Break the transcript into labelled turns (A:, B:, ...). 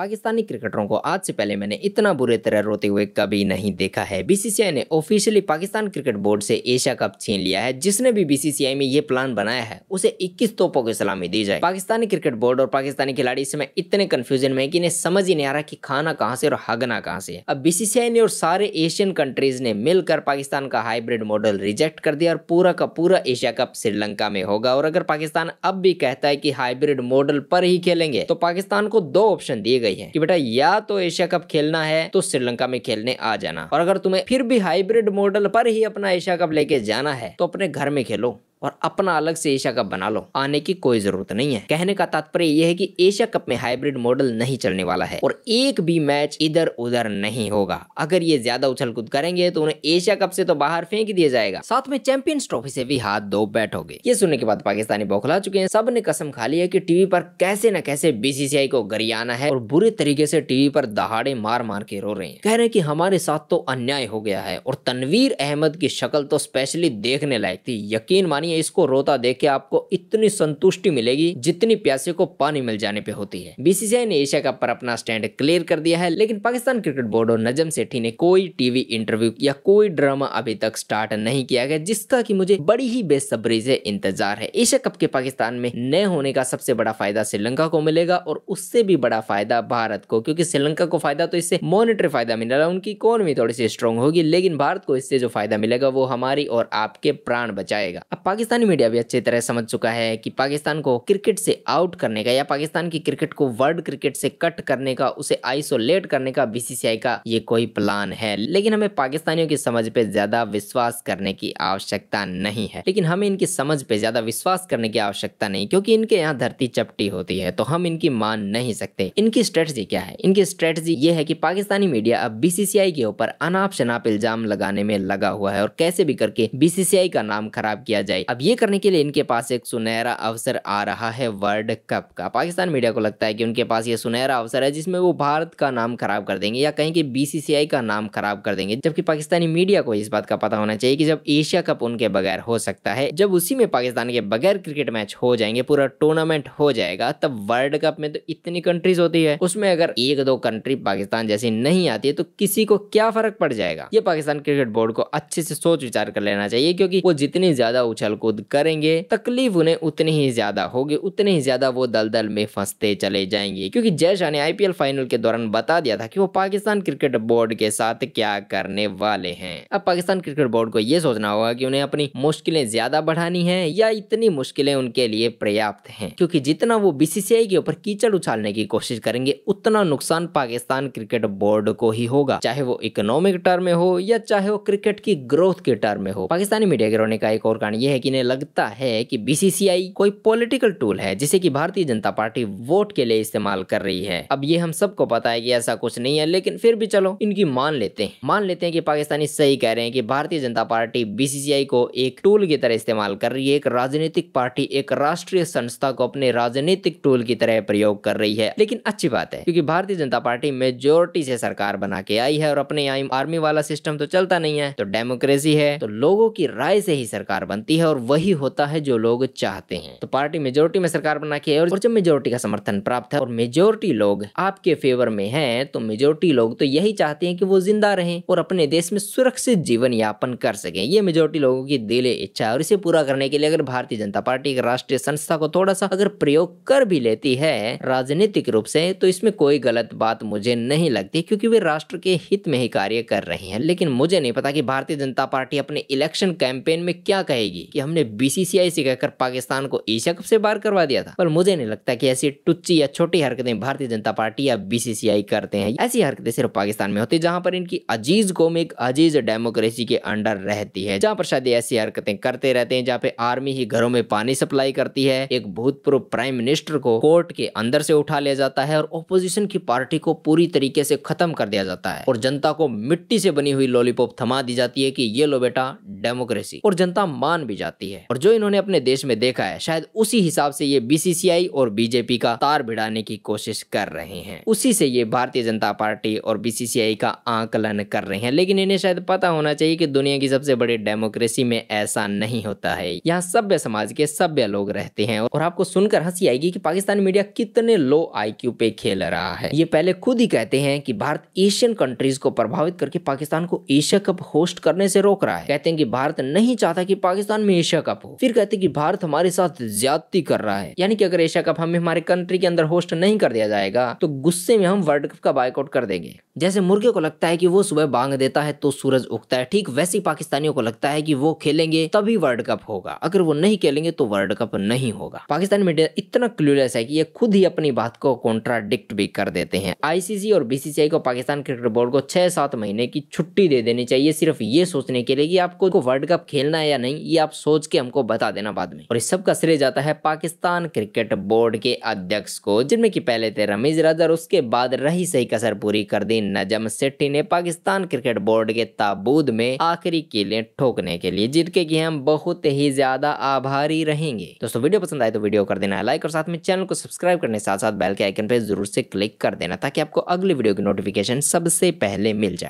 A: पाकिस्तानी क्रिकेटरों को आज से पहले मैंने इतना बुरे तरह रोते हुए कभी नहीं देखा है बीसीसीआई ने ऑफिशियली पाकिस्तान क्रिकेट बोर्ड से एशिया कप छीन लिया है जिसने भी बीसीसीआई में ये प्लान बनाया है उसे 21 तोपों की सलामी दी जाए पाकिस्तानी क्रिकेट बोर्ड और पाकिस्तानी खिलाड़ी इस समय इतने कंफ्यूजन में कि इन्हें समझ ही नहीं आ रहा की खाना कहाँ से और हगना कहाँ से अब बीसीसीआई ने और सारे एशियन कंट्रीज ने मिलकर पाकिस्तान का हाइब्रिड मॉडल रिजेक्ट कर दिया और पूरा का पूरा एशिया कप श्रीलंका में होगा और अगर पाकिस्तान अब भी कहता है की हाइब्रिड मॉडल पर ही खेलेंगे तो पाकिस्तान को दो ऑप्शन दिए गए गई है कि बेटा या तो एशिया कप खेलना है तो श्रीलंका में खेलने आ जाना और अगर तुम्हें फिर भी हाइब्रिड मॉडल पर ही अपना एशिया कप लेके जाना है तो अपने घर में खेलो और अपना अलग से एशिया कप बना लो आने की कोई जरूरत नहीं है कहने का तात्पर्य यह है कि एशिया कप में हाइब्रिड मॉडल नहीं चलने वाला है और एक भी मैच इधर उधर नहीं होगा अगर ये ज्यादा उछल कूद करेंगे तो उन्हें एशिया कप से तो बाहर फेंक दिया जाएगा साथ में चैंपियंस ट्रॉफी से भी हाथ दो बैठोगे ये सुनने के बाद पाकिस्तानी बौखला चुके हैं सब ने कसम खा ली है की टीवी पर कैसे न कैसे बीसीसीआई को गरियाना है और बुरे तरीके से टीवी पर दहाड़े मार मार के रो रहे हैं कह रहे हैं की हमारे साथ तो अन्याय हो गया है और तनवीर अहमद की शक्ल तो स्पेशली देखने लायक थी यकीन मानिए पानी है इसको रोता देख के आपको इतनी संतुष्टि मिलेगी जितनी प्यासे को पानी मिल जाने पे होती है बीसीसीआई ने एशिया कप पर अपना स्टैंड क्लियर कर दिया है लेकिन पाकिस्तान क्रिकेट बोर्ड और नजम सेठी ने कोई टीवी इंटरव्यू या कोई ड्रामा अभी तक स्टार्ट नहीं किया गया जिसका की मुझे बड़ी ही बेसब्री से इंतजार है एशिया कप के पाकिस्तान में न होने का सबसे बड़ा फायदा श्रीलंका को मिलेगा और उससे भी बड़ा फायदा भारत को क्योंकि श्रीलंका को फायदा तो इससे मॉनिटरी फायदा मिल रहा है उनकी इकोनॉमी थोड़ी सी स्ट्रॉन्ग होगी लेकिन भारत को इससे जो फायदा मिलेगा वो हमारी और आपके प्राण बचाएगा अब पाकिस्तानी मीडिया भी अच्छी तरह समझ चुका है कि पाकिस्तान को क्रिकेट से आउट करने का या पाकिस्तान की क्रिकेट को वर्ल्ड क्रिकेट से कट करने का उसे आइसोलेट करने का बीसीसीआई का ये कोई प्लान है लेकिन हमें पाकिस्तानियों की समझ पे ज्यादा विश्वास करने की आवश्यकता नहीं है लेकिन हमें इनकी समझ पे ज्यादा विश्वास करने की आवश्यकता नहीं क्योंकि इनके यहाँ धरती चपटी होती है तो हम इनकी मान नहीं सकते इनकी स्ट्रेटजी क्या है इनकी स्ट्रेटजी ये है की पाकिस्तानी मीडिया अब बीसीसीआई के ऊपर अनाप शनाप इल्जाम लगाने में लगा हुआ है और कैसे भी करके बीसीसीआई का नाम खराब किया जाए अब ये करने के लिए इनके पास एक सुनहरा अवसर आ रहा है वर्ल्ड कप का पाकिस्तान मीडिया को लगता है कि उनके पास ये सुनहरा अवसर है जिसमें वो भारत का नाम खराब कर देंगे या कहीं कि बीसीसीआई का नाम खराब कर देंगे जबकि पाकिस्तानी मीडिया को इस बात का पता होना चाहिए कि जब एशिया कप उनके बगैर हो सकता है जब उसी में पाकिस्तान के बगैर क्रिकेट मैच हो जाएंगे पूरा टूर्नामेंट हो जाएगा तब वर्ल्ड कप में तो इतनी कंट्रीज होती है उसमें अगर एक दो कंट्री पाकिस्तान जैसी नहीं आती है तो किसी को क्या फर्क पड़ जाएगा ये पाकिस्तान क्रिकेट बोर्ड को अच्छे से सोच विचार कर लेना चाहिए क्योंकि वो जितनी ज्यादा उछल कूद करेंगे तकलीफ उन्हें उतनी ही ज्यादा होगी उतनी ही ज्यादा वो दलदल में फंसते चले जाएंगे क्योंकि जय शाह ने आईपीएल फाइनल के दौरान बता दिया था कि वो पाकिस्तान क्रिकेट बोर्ड के साथ क्या करने वाले हैं अब पाकिस्तान क्रिकेट बोर्ड को ये सोचना होगा कि उन्हें अपनी मुश्किलें ज्यादा बढ़ानी है या इतनी मुश्किलें उनके लिए पर्याप्त है क्योंकि जितना वो बीसीसीआई के ऊपर कीचड़ उछालने की कोशिश करेंगे उतना नुकसान पाकिस्तान क्रिकेट बोर्ड को ही होगा चाहे वो इकोनॉमिक टर्म में हो या चाहे वो क्रिकेट की ग्रोथ के टर्म में हो पाकिस्तानी मीडिया गिरोने का एक और कारण यह है कि इन्हें लगता है कि बीसीसीआई कोई पॉलिटिकल टूल है जिसे कि भारतीय जनता पार्टी वोट के लिए इस्तेमाल कर रही है अब ये हम सबको पता है कि ऐसा कुछ नहीं है लेकिन फिर भी चलो इनकी मान लेते हैं मान लेते हैं कि पाकिस्तानी सही कह रहे हैं कि भारतीय जनता पार्टी बीसीसीआई को एक टूल की तरह इस्तेमाल कर रही है एक राजनीतिक पार्टी एक राष्ट्रीय संस्था को अपने राजनीतिक टूल की तरह प्रयोग कर रही है लेकिन अच्छी बात है क्योंकि भारतीय जनता पार्टी मेजोरिटी से सरकार बना के आई है और अपने आर्मी वाला सिस्टम तो चलता नहीं है तो डेमोक्रेसी है तो लोगों की राय से ही सरकार बनती है और वही होता है जो लोग चाहते हैं तो पार्टी मेजोरिटी में सरकार बना के और जब मेजोरिटी का समर्थन प्राप्त है और मेजोरिटी लोग आपके फेवर में है तो मेजोरिटी लोग तो यही चाहते हैं कि वो जिंदा रहें और अपने देश में सुरक्षित जीवन यापन कर सके ये मेजोरिटी लोगों की दिले इच्छा है और इसे पूरा करने के लिए अगर भारतीय जनता पार्टी एक राष्ट्रीय संस्था को थोड़ा सा अगर प्रयोग कर भी लेती है राजनीतिक रूप से तो इसमें कोई गलत बात मुझे नहीं लगती क्योंकि वे राष्ट्र के हित में ही कार्य कर रहे हैं लेकिन मुझे नहीं पता कि भारतीय जनता पार्टी अपने इलेक्शन कैंपेन में क्या कहेगी कि हमने बीसीसीआई से कहकर पाकिस्तान को एशिया कप से बाहर करवा दिया था पर मुझे नहीं लगता कि ऐसी टुच्ची या छोटी हरकतें भारतीय जनता पार्टी या बीसीसीआई करते हैं ऐसी हरकतें सिर्फ पाकिस्तान में होती जहां पर इनकी अजीज कौम एक अजीज डेमोक्रेसी के अंडर रहती है जहाँ पर शायद ऐसी हरकतें करते रहते हैं जहाँ पे आर्मी ही घरों में पानी सप्लाई करती है एक भूतपूर्व प्राइम मिनिस्टर को कोर्ट के अंदर से उठा लिया जाता है और ओपोजिशन की पार्टी को पूरी तरीके से खत्म कर दिया जाता है और जनता को मिट्टी से बनी हुई लॉलीपॉप थमा दी जाती है कि ये लो बेटा डेमोक्रेसी और जनता मान भी जाती जाती है और जो इन्होंने अपने देश में देखा है शायद उसी हिसाब से ये बीसीसीआई और बीजेपी का तार भिड़ाने की कोशिश कर रहे हैं उसी से ये भारतीय जनता पार्टी और बीसीसीआई का आंकलन कर रहे हैं लेकिन इन्हें शायद पता होना चाहिए कि दुनिया की सबसे बड़ी डेमोक्रेसी में ऐसा नहीं होता है यहाँ सभ्य समाज के सभ्य लोग रहते हैं और आपको सुनकर हंसी आएगी की पाकिस्तान मीडिया कितने लो आई पे खेल रहा है ये पहले खुद ही कहते हैं कि भारत एशियन कंट्रीज को प्रभावित करके पाकिस्तान को एशिया कप होस्ट करने से रोक रहा है कहते हैं कि भारत नहीं चाहता कि पाकिस्तान में एशिया कप हो फिर कहते कि भारत हमारे साथ ज्यादती कर रहा है यानी कि अगर एशिया कप हमें हमारे कंट्री के अंदर होस्ट नहीं कर दिया जाएगा तो गुस्से में हम वर्ल्ड कप का बायकआउट कर देंगे जैसे मुर्गे को लगता है कि वो सुबह बांग देता है तो सूरज उगता है ठीक वैसे ही पाकिस्तानियों को लगता है कि वो खेलेंगे तभी वर्ल्ड कप होगा अगर वो नहीं खेलेंगे तो वर्ल्ड कप नहीं होगा पाकिस्तानी मीडिया इतना क्लूलेस है कि ये खुद ही अपनी बात को कॉन्ट्राडिक्ट भी कर देते हैं आईसीसी और बीसीसीआई को पाकिस्तान क्रिकेट बोर्ड को छह सात महीने की छुट्टी दे देनी चाहिए सिर्फ ये सोचने के लिए कि आपको वर्ल्ड कप खेलना है या नहीं ये आप सोच सोच के हमको बता देना बाद में और इस सब का श्रेय जाता है पाकिस्तान क्रिकेट बोर्ड के अध्यक्ष को जिनमें की पहले थे रमीज और उसके बाद रही सही कसर पूरी कर दी नजम सेट्टी ने पाकिस्तान क्रिकेट बोर्ड के ताबूद में आखिरी किले ठोकने के लिए जिनके की हम बहुत ही ज्यादा आभारी रहेंगे दोस्तों वीडियो पसंद आए तो वीडियो कर देना लाइक और साथ में चैनल को सब्सक्राइब करने साथ साथ बेल के आइकन पर जरूर से क्लिक कर देना ताकि आपको अगली वीडियो की नोटिफिकेशन सबसे पहले मिल जाए